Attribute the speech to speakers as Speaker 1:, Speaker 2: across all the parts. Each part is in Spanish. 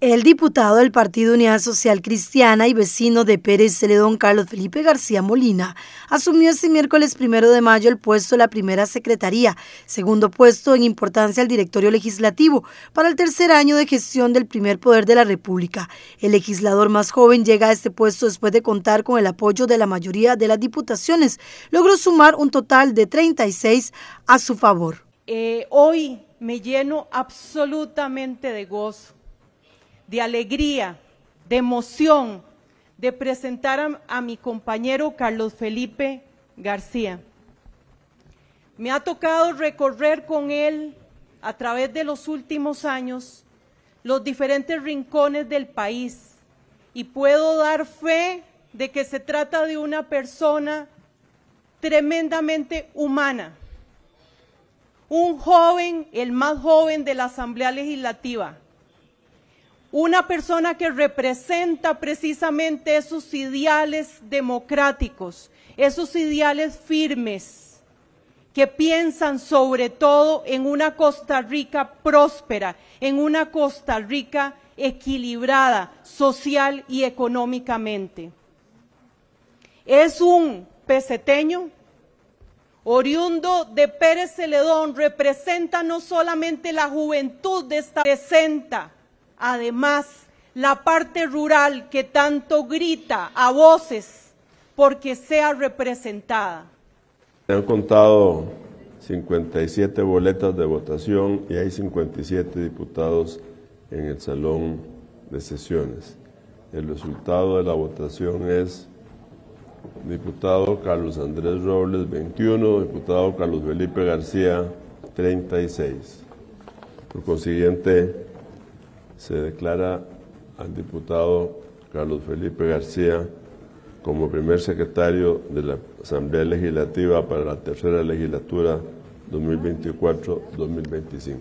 Speaker 1: El diputado del Partido Unidad Social Cristiana y vecino de Pérez Celedón Carlos Felipe García Molina asumió este miércoles primero de mayo el puesto de la primera secretaría, segundo puesto en importancia al directorio legislativo para el tercer año de gestión del primer poder de la República. El legislador más joven llega a este puesto después de contar con el apoyo de la mayoría de las diputaciones. Logró sumar un total de 36 a su favor.
Speaker 2: Eh, hoy me lleno absolutamente de gozo de alegría, de emoción de presentar a, mi compañero Carlos Felipe García. Me ha tocado recorrer con él a través de los últimos años los diferentes rincones del país y puedo dar fe de que se trata de una persona tremendamente humana, un joven, el más joven de la Asamblea Legislativa, una persona que representa precisamente esos ideales democráticos, esos ideales firmes, que piensan sobre todo en una Costa Rica próspera, en una Costa Rica equilibrada social y económicamente. Es un peseteño, oriundo de Pérez Celedón, representa no solamente la juventud de esta presenta, Además, la parte rural que tanto grita a voces porque sea representada.
Speaker 3: Se han contado 57 boletas de votación y hay 57 diputados en el salón de sesiones. El resultado de la votación es diputado Carlos Andrés Robles 21, diputado Carlos Felipe García 36. Por consiguiente, se declara al diputado Carlos Felipe García como primer secretario de la Asamblea Legislativa para la tercera legislatura 2024-2025.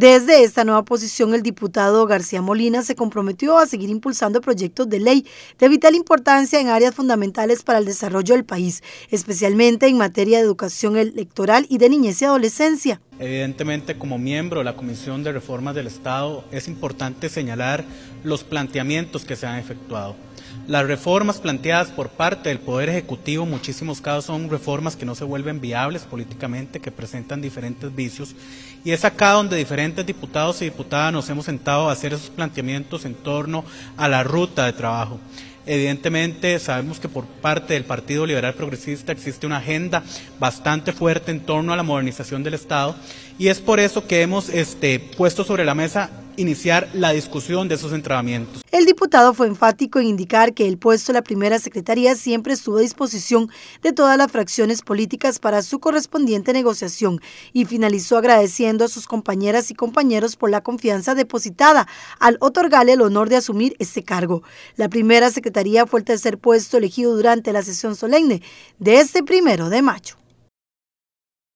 Speaker 1: Desde esta nueva posición, el diputado García Molina se comprometió a seguir impulsando proyectos de ley de vital importancia en áreas fundamentales para el desarrollo del país, especialmente en materia de educación electoral y de niñez y adolescencia.
Speaker 4: Evidentemente, como miembro de la Comisión de Reformas del Estado, es importante señalar los planteamientos que se han efectuado las reformas planteadas por parte del Poder Ejecutivo, muchísimos casos son reformas que no se vuelven viables políticamente, que presentan diferentes vicios. Y es acá donde diferentes diputados y diputadas nos hemos sentado a hacer esos planteamientos en torno a la ruta de trabajo. Evidentemente sabemos que por parte del Partido Liberal Progresista existe una agenda bastante fuerte en torno a la modernización del Estado y es por eso que hemos este, puesto sobre la mesa iniciar la discusión de esos entrenamientos.
Speaker 1: El diputado fue enfático en indicar que el puesto de la primera secretaría siempre estuvo a disposición de todas las fracciones políticas para su correspondiente negociación y finalizó agradeciendo a sus compañeras y compañeros por la confianza depositada al otorgarle el honor de asumir este cargo. La primera secretaría fue el tercer puesto elegido durante la sesión solemne de este primero de mayo.